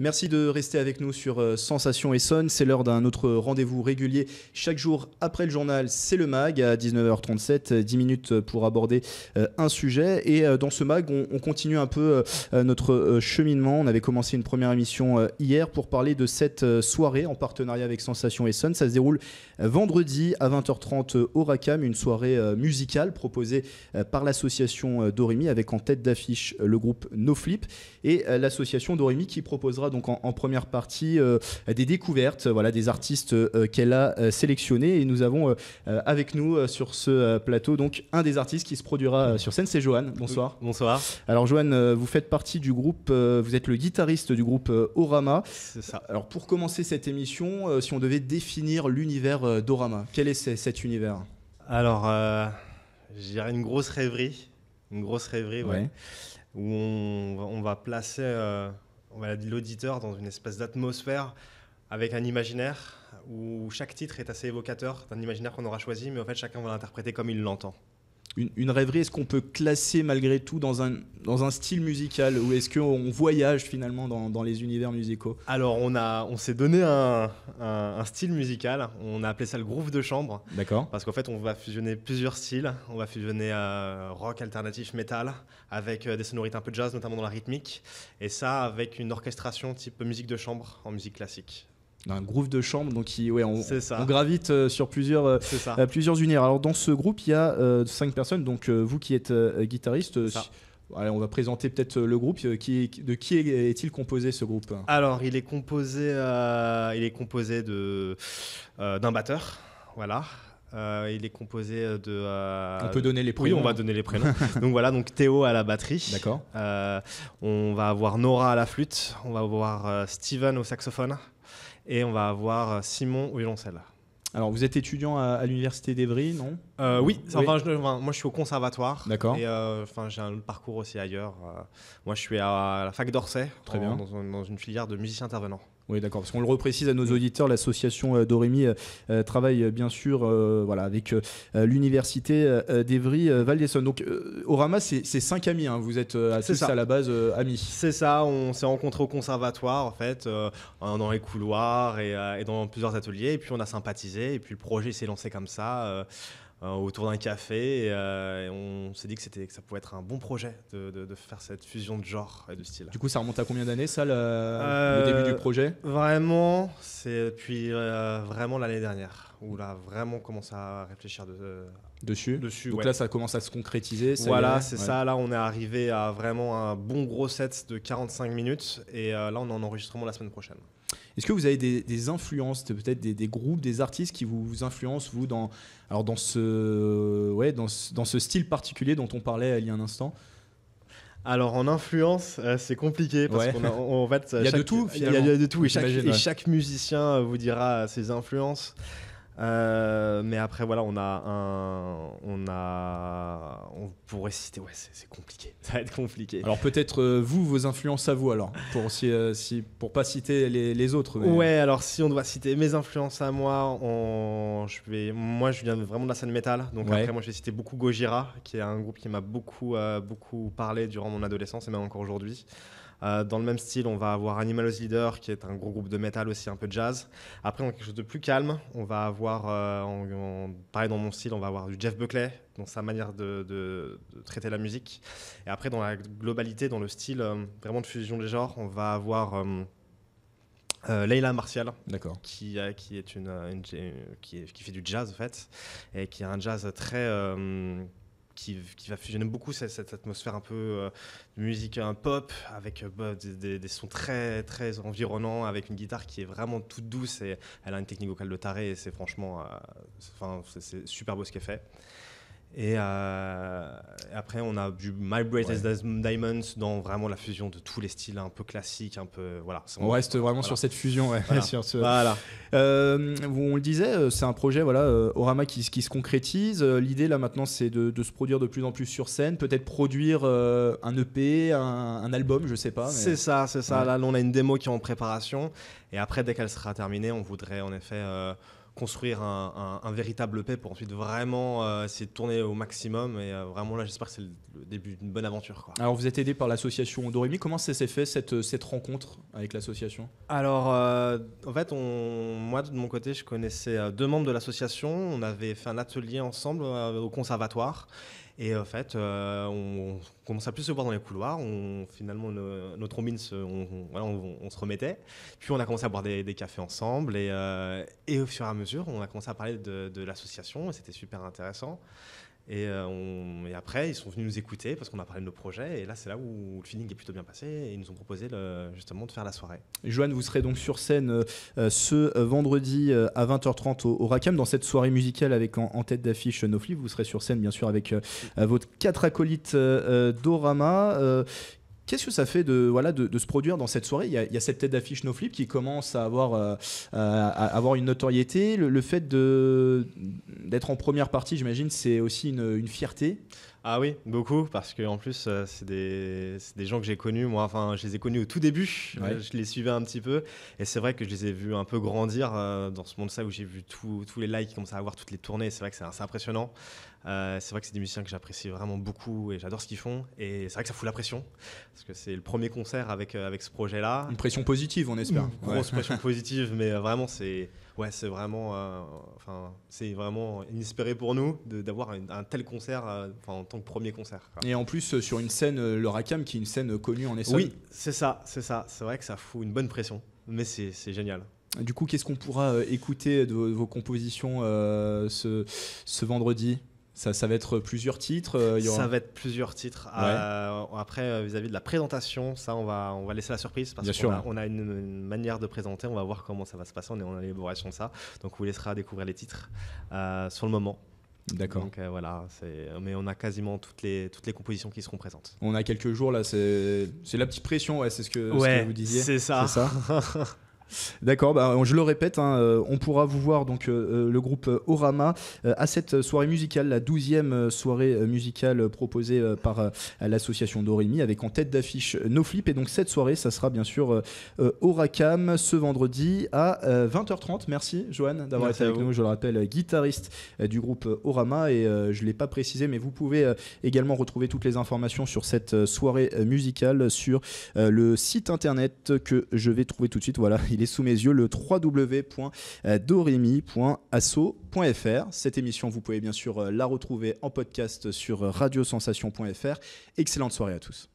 Merci de rester avec nous sur euh, Sensation et C'est l'heure d'un autre rendez-vous régulier. Chaque jour après le journal, c'est le MAG à 19h37. 10 minutes pour aborder euh, un sujet. Et euh, dans ce MAG, on continue un peu notre cheminement. On avait commencé une première émission hier pour parler de cette soirée en partenariat avec Sensation et Ça se déroule vendredi à 20h30 au RACAM, une soirée musicale proposée par l'association Dorimi avec en tête d'affiche le groupe No Flip et l'association Dorimi qui proposera donc en, première partie euh, des découvertes, voilà, des artistes euh, qu'elle a euh, sélectionnés. Et nous avons avec nous sur ce plateau donc un des artistes qui se produira sur scène, c'est Johan. Bonsoir. bonsoir. Alors Johan, vous faites partie du groupe, vous êtes le guitariste du groupe Orama. C'est ça. Alors pour commencer cette émission, si on devait définir l'univers d'Orama, quel est cet univers Alors, euh, une grosse rêverie, une grosse rêverie, ouais. où on, va placer on va l'auditeur dans une espèce d'atmosphère avec un imaginaire où chaque titre est assez évocateur d'un imaginaire qu'on aura choisi, mais en fait chacun va l'interpréter comme il l'entend une, rêverie Est-ce qu'on peut classer malgré tout dans un, style musical Ou est-ce qu'on voyage finalement dans, les univers musicaux Alors, on, s'est donné un, style musical. On a appelé ça le groove de chambre. D'accord. Parce qu'en fait, on va fusionner plusieurs styles. On va fusionner euh, rock, alternatif, metal, avec euh, des sonorités un peu jazz, notamment dans la rythmique. Et ça, avec une orchestration type musique de chambre en musique classique un groupe de chambre, donc on, on, gravite euh, sur plusieurs, euh, euh, plusieurs Alors dans ce groupe, il y a cinq personnes, donc vous qui êtes guitariste, on va présenter peut-être le groupe. Qui, de qui est-il composé ce groupe Alors, il est composé, il est composé de d'un batteur, voilà. il est composé de. on peut donner les prénoms. Oui, on va hein. donner les prénoms. donc voilà, donc Théo à la batterie. D'accord. on va avoir Nora à la flûte. On va avoir Steven au saxophone. Et on va avoir euh, Simon Ouilloncel. Alors, vous êtes étudiant à, l'université d'Evry, non euh, Oui, enfin, moi je suis au conservatoire. D'accord. Et euh, enfin, j'ai un parcours aussi ailleurs. moi je suis à la fac d'Orsay, Très bien. Dans, dans, une filière de musicien intervenant. Oui, d'accord, parce qu'on le reprécise à nos auditeurs, l'association euh, Dorémy euh, euh, travaille bien sûr voilà, avec l'université d'Evry Val d'Essonne. Donc, Orama, c'est cinq amis, hein, vous êtes à à la base amis. C'est ça, on s'est rencontrés au conservatoire en fait, dans les couloirs et, dans plusieurs ateliers, et puis on a sympathisé, et puis le projet s'est lancé comme ça. Euh, autour d'un café. Et, euh, on s'est dit que, ça pouvait être un bon projet de, faire cette fusion de genre et de style. Du coup, ça remonte à combien d'années, ça, le, euh, début du projet Vraiment, c'est depuis vraiment l'année dernière, où là, vraiment commence à réfléchir de, Dessus. Dessus. Donc là, ça commence à se concrétiser. voilà, c'est ça. Là, on est arrivé à vraiment un bon gros set de 45 minutes. Et là, on est en enregistrement la semaine prochaine. Est-ce que vous avez des, influences, peut-être des, groupes, des artistes qui vous, influencent, vous, dans, alors dans, ce, ouais, dans, dans ce style particulier dont on parlait euh, il y a un instant alors en influence, euh, c'est compliqué parce ouais. fait, il y a de tout. Il y, de tout chaque, et chaque musicien euh, vous dira ses influences. Euh, mais après, voilà, on a un. On, a, on pourrait citer. Ouais, c'est compliqué. Ça va être compliqué. Alors, peut-être euh, vous, vos influences à vous, alors, pour, si, euh, si, pour pas citer les, les autres. Ouais, alors, si on doit citer mes influences à moi, on, je vais, moi, je viens vraiment de la scène métal. Donc, après, moi, je vais citer beaucoup Gojira, qui est un groupe qui m'a beaucoup, beaucoup parlé durant mon adolescence et même encore aujourd'hui. Euh, dans le même style, on va avoir Animal Leader, qui est un gros groupe de métal aussi, un peu jazz. Après, dans quelque chose de plus calme. On va avoir, euh, pareil dans mon style, on va avoir du Jeff Buckley, dans sa manière de, traiter la musique. Et après, dans la globalité, dans le style euh, vraiment de fusion des genres, on va avoir. Euh, euh Leila Martial, qui, qui, est qui, qui, fait du jazz en fait, et qui a un jazz très qui, va fusionner beaucoup cette, atmosphère un peu euh, de musique euh, pop avec euh, bah, des, sons très très environnants avec une guitare qui est vraiment toute douce et elle a une technique vocale de taré et c'est franchement enfin c'est super beau ce qu'elle fait. Euh, et après, on a du My Brightest Diamonds dans vraiment la fusion de tous les styles un peu classiques, un peu. Voilà. On reste vraiment sur cette fusion, Voilà. Euh, on le disait, euh, c'est un projet, voilà, Orama qui, se concrétise. L'idée là maintenant, c'est de, se produire de plus en plus sur scène, peut-être produire un EP, un, album, je sais pas. C'est ça, c'est ça. Là, on a une démo qui est en préparation. Et après, dès qu'elle sera terminée, on voudrait en effet construire un, véritable paix pour ensuite vraiment s'y euh, essayer de tourner au maximum. Et euh, vraiment, là, j'espère que c'est le, début d'une bonne aventure. Alors, vous êtes aidé par l'association Dorémy. Comment s'est fait cette, cette rencontre avec l'association Alors, euh, en fait, on, moi, de mon côté, je connaissais deux membres de l'association. On avait fait un atelier ensemble au conservatoire. Et en fait, euh, on, commençait commence à plus se voir dans les couloirs. finalement, notre combine, on, se remettait. Puis on a commencé à boire des, cafés ensemble. Et, euh, et, au fur et à mesure, on a commencé à parler de, de l'association. Et c'était super intéressant. Et, euh, on, après, ils sont venus nous écouter parce qu'on a parlé de nos projets. Et là, c'est là où le feeling est plutôt bien passé. Et ils nous ont proposé justement de faire la soirée. Joanne, vous serez donc sur scène euh, euh, ce vendredi à 20h30 au, RACAM, dans cette soirée musicale avec en, tête d'affiche No Vous serez sur scène, bien sûr, avec votre quatre acolytes d'Orama. Qu'est-ce que ça fait de, voilà, de, se produire dans cette soirée il y, a, cette tête d'affiche No Flip qui commence à avoir, euh, avoir une notoriété. Le, fait d'être en première partie, j'imagine, c'est aussi une fierté. Ah oui, beaucoup, parce que en plus, euh, c'est des, des, gens que j'ai connus. Moi, enfin, je les ai connus au tout début. Euh, je les suivais un petit peu. Et c'est vrai que je les ai vus un peu grandir euh, dans ce monde-là où j'ai vu tous les likes, commencer à avoir toutes les tournées. C'est vrai que c'est assez impressionnant. c'est vrai que c'est des musiciens que j'apprécie vraiment beaucoup et j'adore ce qu'ils font. Et c'est vrai que ça fout la pression, parce que c'est le premier concert avec, avec ce projet-là. Une pression positive, on espère. Une grosse pression positive, mais vraiment, c'est ouais, c'est vraiment, enfin, c'est vraiment inespéré pour nous d'avoir un, tel concert, enfin, tant que premier concert. Et en plus, euh, sur une scène, euh, le Rakam, qui est une scène euh, connue en Essonne. Oui, c'est ça, c'est ça. C'est vrai que ça fout une bonne pression, mais c'est génial. Du coup, qu'est-ce qu'on pourra écouter de vos, compositions ce, vendredi ça, va être plusieurs titres Ça va être plusieurs titres. après, vis-à-vis de la présentation, ça, on va, on va laisser la surprise parce qu'on a, on a une, une, manière de présenter. On va voir comment ça va se passer. On est en élaboration de ça. Donc, on vous laissera découvrir les titres sur le moment. D'accord. Donc euh, voilà, mais on a quasiment toutes les, toutes les compositions qui seront présentes. On a quelques jours là, c'est la petite pression, ouais, c'est ce, que vous disiez. C'est ça. ça. D'accord, bah, je le répète, hein, euh, on pourra vous voir donc euh, euh, le groupe Orama à cette soirée musicale, la douzième soirée musicale proposée par l'association Dorimi avec en tête d'affiche No Flip. Et donc cette soirée, ça sera bien sûr Oracam ce vendredi à 20h30. Merci Joanne d'avoir été avec nous. Je le rappelle, guitariste du groupe Orama et je ne l'ai pas précisé, mais vous pouvez également retrouver toutes les informations sur cette soirée musicale sur le site internet que je vais trouver tout de suite. Voilà, il il est sous mes yeux, le www.doremi.asso.fr. Cette émission, vous pouvez bien sûr euh, la retrouver en podcast sur radiosensation.fr. Excellente soirée à tous.